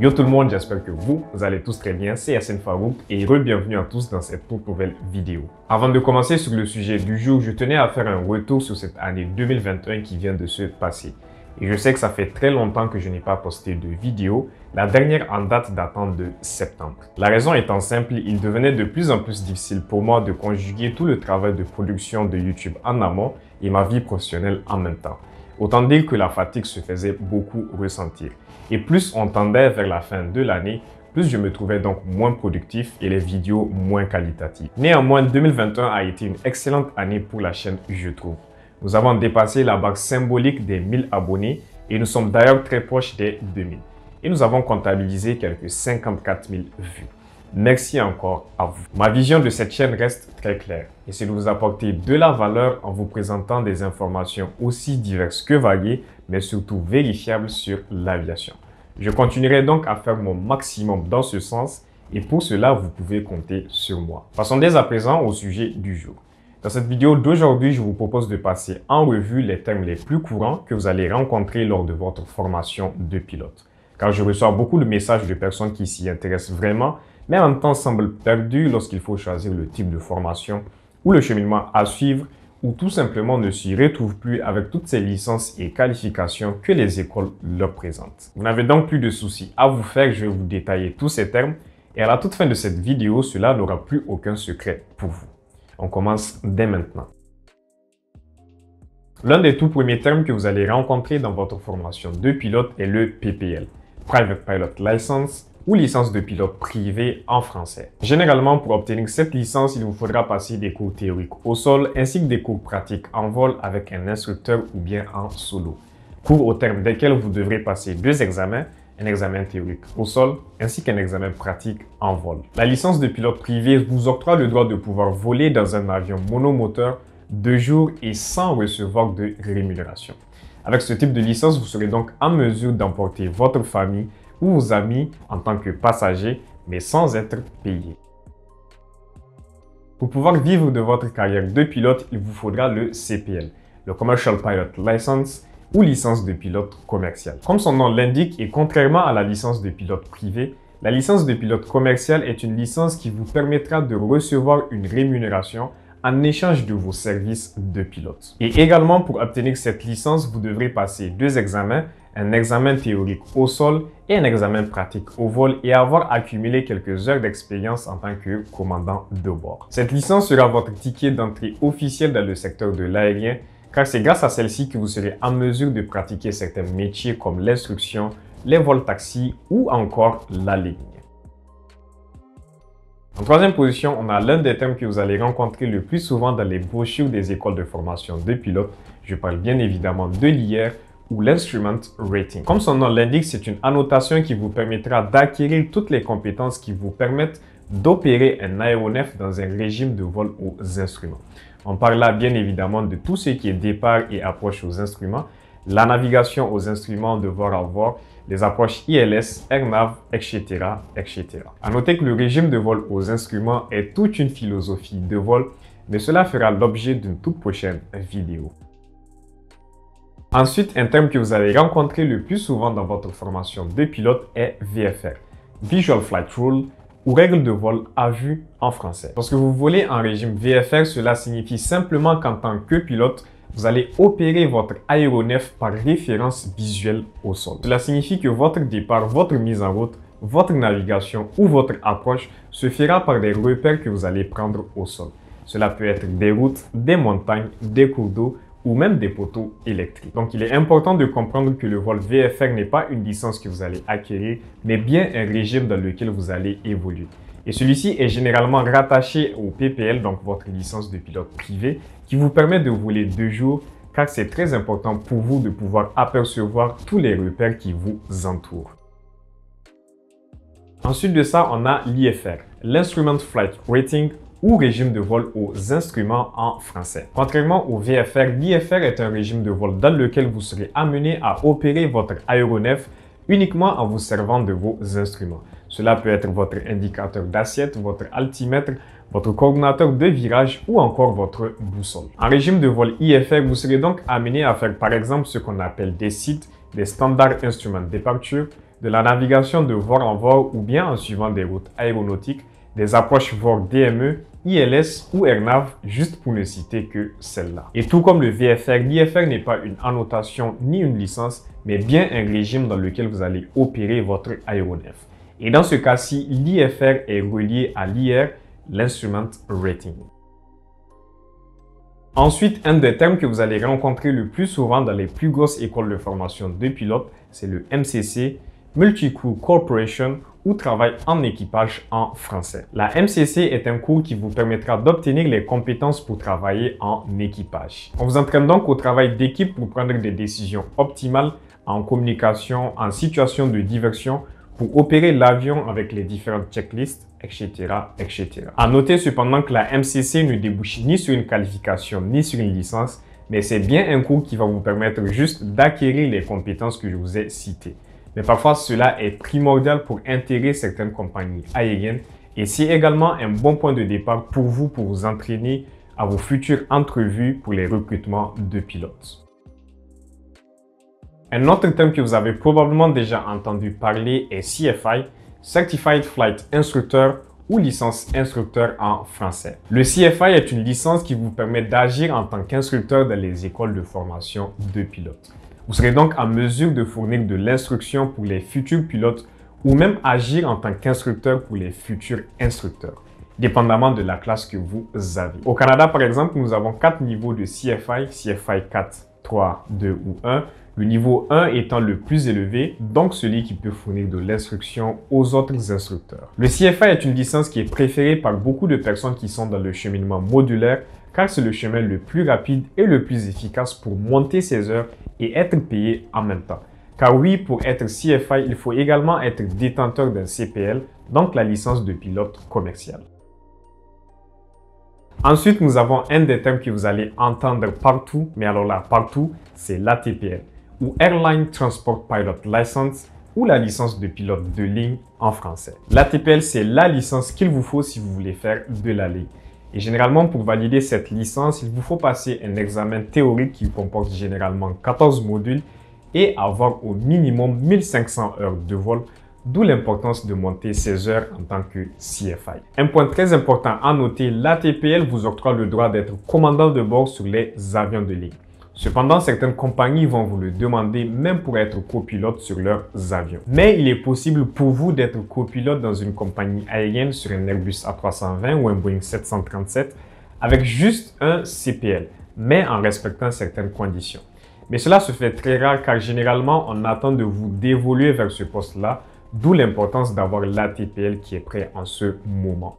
Yo tout le monde, j'espère que vous, vous allez tous très bien, c'est Yassine Farouk et re-bienvenue à tous dans cette toute nouvelle vidéo. Avant de commencer sur le sujet du jour, je tenais à faire un retour sur cette année 2021 qui vient de se passer. Et je sais que ça fait très longtemps que je n'ai pas posté de vidéo, la dernière en date datant de septembre. La raison étant simple, il devenait de plus en plus difficile pour moi de conjuguer tout le travail de production de YouTube en amont et ma vie professionnelle en même temps. Autant dire que la fatigue se faisait beaucoup ressentir. Et plus on tendait vers la fin de l'année, plus je me trouvais donc moins productif et les vidéos moins qualitatives. Néanmoins, 2021 a été une excellente année pour la chaîne, je trouve. Nous avons dépassé la barre symbolique des 1000 abonnés et nous sommes d'ailleurs très proches des 2000. Et nous avons comptabilisé quelques 54 000 vues. Merci encore à vous. Ma vision de cette chaîne reste très claire et c'est de vous apporter de la valeur en vous présentant des informations aussi diverses que variées, mais surtout vérifiables sur l'aviation. Je continuerai donc à faire mon maximum dans ce sens et pour cela, vous pouvez compter sur moi. Passons dès à présent au sujet du jour. Dans cette vidéo d'aujourd'hui, je vous propose de passer en revue les termes les plus courants que vous allez rencontrer lors de votre formation de pilote. Car je reçois beaucoup de messages de personnes qui s'y intéressent vraiment, mais en temps semble perdu lorsqu'il faut choisir le type de formation ou le cheminement à suivre ou tout simplement ne s'y retrouve plus avec toutes ces licences et qualifications que les écoles leur présentent. Vous n'avez donc plus de soucis à vous faire, je vais vous détailler tous ces termes et à la toute fin de cette vidéo, cela n'aura plus aucun secret pour vous. On commence dès maintenant. L'un des tout premiers termes que vous allez rencontrer dans votre formation de pilote est le PPL, Private Pilot License ou licence de pilote privé en français. Généralement, pour obtenir cette licence, il vous faudra passer des cours théoriques au sol ainsi que des cours pratiques en vol avec un instructeur ou bien en solo. Cours au terme desquels vous devrez passer deux examens, un examen théorique au sol ainsi qu'un examen pratique en vol. La licence de pilote privé vous octroie le droit de pouvoir voler dans un avion monomoteur de jour et sans recevoir de rémunération. Avec ce type de licence, vous serez donc en mesure d'emporter votre famille ou vos amis en tant que passager, mais sans être payé. Pour pouvoir vivre de votre carrière de pilote, il vous faudra le CPL, le Commercial Pilot License ou licence de pilote commercial. Comme son nom l'indique et contrairement à la licence de pilote privé, la licence de pilote commercial est une licence qui vous permettra de recevoir une rémunération en échange de vos services de pilote. Et également, pour obtenir cette licence, vous devrez passer deux examens, un examen théorique au sol et un examen pratique au vol et avoir accumulé quelques heures d'expérience en tant que commandant de bord. Cette licence sera votre ticket d'entrée officiel dans le secteur de l'aérien car c'est grâce à celle-ci que vous serez en mesure de pratiquer certains métiers comme l'instruction, les vols taxi ou encore la ligne. En troisième position, on a l'un des thèmes que vous allez rencontrer le plus souvent dans les brochures des écoles de formation de pilotes. Je parle bien évidemment de l'IR, ou l'instrument rating. Comme son nom l'indique, c'est une annotation qui vous permettra d'acquérir toutes les compétences qui vous permettent d'opérer un aéronef dans un régime de vol aux instruments. On parle là bien évidemment de tout ce qui est départ et approche aux instruments, la navigation aux instruments de voir à voir, les approches ILS, AirNav, etc., etc. À noter que le régime de vol aux instruments est toute une philosophie de vol, mais cela fera l'objet d'une toute prochaine vidéo. Ensuite, un terme que vous allez rencontrer le plus souvent dans votre formation de pilote est VFR, Visual Flight Rule, ou règle de vol à vue en français. Lorsque vous volez en régime VFR, cela signifie simplement qu'en tant que pilote, vous allez opérer votre aéronef par référence visuelle au sol. Cela signifie que votre départ, votre mise en route, votre navigation ou votre approche se fera par des repères que vous allez prendre au sol. Cela peut être des routes, des montagnes, des cours d'eau, ou même des poteaux électriques. Donc il est important de comprendre que le vol VFR n'est pas une licence que vous allez acquérir, mais bien un régime dans lequel vous allez évoluer. Et celui-ci est généralement rattaché au PPL, donc votre licence de pilote privé, qui vous permet de voler deux jours car c'est très important pour vous de pouvoir apercevoir tous les repères qui vous entourent. Ensuite de ça, on a l'IFR, l'Instrument Flight Rating ou régime de vol aux instruments en français. Contrairement au VFR, l'IFR est un régime de vol dans lequel vous serez amené à opérer votre aéronef uniquement en vous servant de vos instruments. Cela peut être votre indicateur d'assiette, votre altimètre, votre coordonnateur de virage ou encore votre boussole. En régime de vol IFR, vous serez donc amené à faire par exemple ce qu'on appelle des sites, des standards instruments de départure, de la navigation de voir en voir ou bien en suivant des routes aéronautiques, des approches VOR, DME, ILS ou RNAV, juste pour ne citer que celle-là. Et tout comme le VFR, l'IFR n'est pas une annotation ni une licence, mais bien un régime dans lequel vous allez opérer votre aéronef. Et dans ce cas-ci, l'IFR est relié à l'IR, l'instrument rating. Ensuite, un des termes que vous allez rencontrer le plus souvent dans les plus grosses écoles de formation de pilotes, c'est le MCC, Multi-Crew Corporation ou travail en équipage en français. La MCC est un cours qui vous permettra d'obtenir les compétences pour travailler en équipage. On vous entraîne donc au travail d'équipe pour prendre des décisions optimales en communication, en situation de diversion, pour opérer l'avion avec les différentes checklists, etc., etc. À noter cependant que la MCC ne débouche ni sur une qualification ni sur une licence, mais c'est bien un cours qui va vous permettre juste d'acquérir les compétences que je vous ai citées mais parfois cela est primordial pour intégrer certaines compagnies aériennes et c'est également un bon point de départ pour vous pour vous entraîner à vos futures entrevues pour les recrutements de pilotes. Un autre terme que vous avez probablement déjà entendu parler est CFI, Certified Flight Instructor ou licence instructeur en français. Le CFI est une licence qui vous permet d'agir en tant qu'instructeur dans les écoles de formation de pilotes. Vous serez donc en mesure de fournir de l'instruction pour les futurs pilotes ou même agir en tant qu'instructeur pour les futurs instructeurs, dépendamment de la classe que vous avez. Au Canada, par exemple, nous avons quatre niveaux de CFI, CFI 4, 3, 2 ou 1, le niveau 1 étant le plus élevé, donc celui qui peut fournir de l'instruction aux autres instructeurs. Le CFI est une licence qui est préférée par beaucoup de personnes qui sont dans le cheminement modulaire car c'est le chemin le plus rapide et le plus efficace pour monter ses heures et être payé en même temps. Car oui, pour être CFI, il faut également être détenteur d'un CPL, donc la licence de pilote commercial. Ensuite, nous avons un des termes que vous allez entendre partout, mais alors là partout, c'est l'ATPL, ou Airline Transport Pilot License, ou la licence de pilote de ligne en français. L'ATPL, c'est la licence qu'il vous faut si vous voulez faire de la ligne. Et généralement, pour valider cette licence, il vous faut passer un examen théorique qui comporte généralement 14 modules et avoir au minimum 1500 heures de vol, d'où l'importance de monter ces heures en tant que CFI. Un point très important à noter, l'ATPL vous octroie le droit d'être commandant de bord sur les avions de ligne. Cependant, certaines compagnies vont vous le demander même pour être copilote sur leurs avions. Mais il est possible pour vous d'être copilote dans une compagnie aérienne sur un Airbus A320 ou un Boeing 737 avec juste un CPL, mais en respectant certaines conditions. Mais cela se fait très rare car généralement, on attend de vous d'évoluer vers ce poste-là, d'où l'importance d'avoir l'ATPL qui est prêt en ce moment.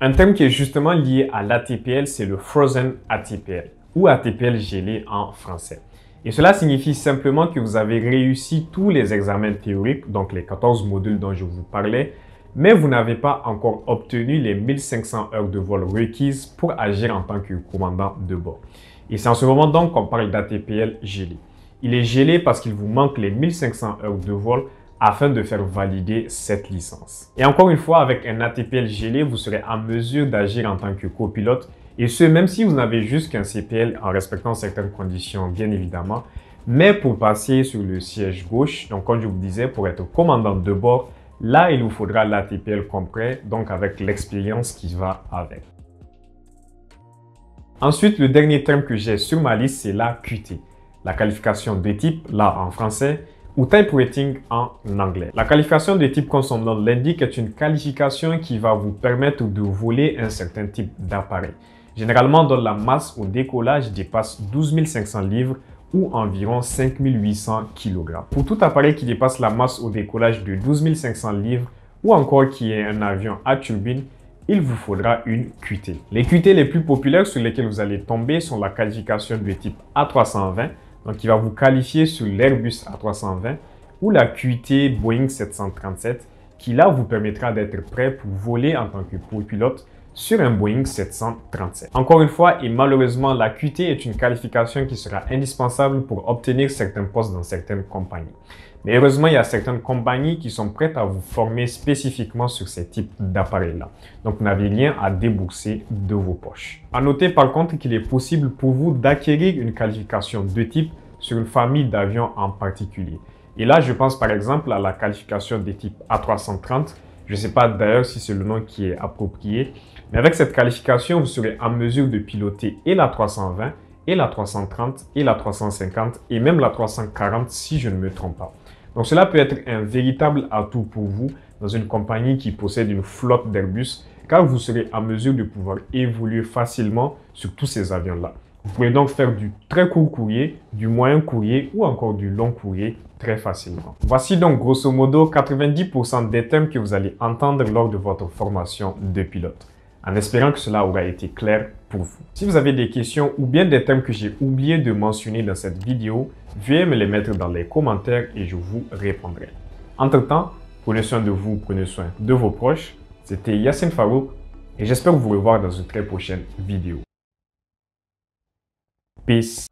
Un thème qui est justement lié à l'ATPL, c'est le Frozen ATPL ou ATPL gelé en français. Et cela signifie simplement que vous avez réussi tous les examens théoriques, donc les 14 modules dont je vous parlais, mais vous n'avez pas encore obtenu les 1500 heures de vol requises pour agir en tant que commandant de bord. Et c'est en ce moment donc qu'on parle d'ATPL gelé. Il est gelé parce qu'il vous manque les 1500 heures de vol afin de faire valider cette licence. Et encore une fois, avec un ATPL gelé, vous serez en mesure d'agir en tant que copilote et ce, même si vous n'avez juste qu'un CPL en respectant certaines conditions, bien évidemment. Mais pour passer sur le siège gauche, donc comme je vous disais, pour être commandant de bord, là, il vous faudra l'ATPL TPL complet, donc avec l'expérience qui va avec. Ensuite, le dernier terme que j'ai sur ma liste, c'est la QT, la qualification de type, là en français, ou type rating en anglais. La qualification de type, comme l'indique, est une qualification qui va vous permettre de voler un certain type d'appareil. Généralement, dans la masse au décollage dépasse 12 500 livres ou environ 5800 kg. Pour tout appareil qui dépasse la masse au décollage de 12 500 livres ou encore qui est un avion à turbine, il vous faudra une QT. Les QT les plus populaires sur lesquelles vous allez tomber sont la qualification de type A320, donc qui va vous qualifier sur l'Airbus A320, ou la QT Boeing 737, qui là vous permettra d'être prêt pour voler en tant que copilote sur un Boeing 737. Encore une fois, et malheureusement, l'acuité est une qualification qui sera indispensable pour obtenir certains postes dans certaines compagnies. Mais heureusement, il y a certaines compagnies qui sont prêtes à vous former spécifiquement sur ces types d'appareils-là. Donc, vous n'avez rien à débourser de vos poches. À noter par contre qu'il est possible pour vous d'acquérir une qualification de type sur une famille d'avions en particulier. Et là, je pense par exemple à la qualification des types A330 je ne sais pas d'ailleurs si c'est le nom qui est approprié, mais avec cette qualification, vous serez en mesure de piloter et la 320, et la 330, et la 350, et même la 340 si je ne me trompe pas. Donc cela peut être un véritable atout pour vous dans une compagnie qui possède une flotte d'Airbus, car vous serez en mesure de pouvoir évoluer facilement sur tous ces avions-là. Vous pouvez donc faire du très court courrier, du moyen courrier ou encore du long courrier très facilement. Voici donc grosso modo 90% des thèmes que vous allez entendre lors de votre formation de pilote, en espérant que cela aura été clair pour vous. Si vous avez des questions ou bien des thèmes que j'ai oublié de mentionner dans cette vidéo, veuillez me les mettre dans les commentaires et je vous répondrai. Entre-temps, prenez soin de vous, prenez soin de vos proches. C'était Yassine Farouk et j'espère vous revoir dans une très prochaine vidéo. Peace.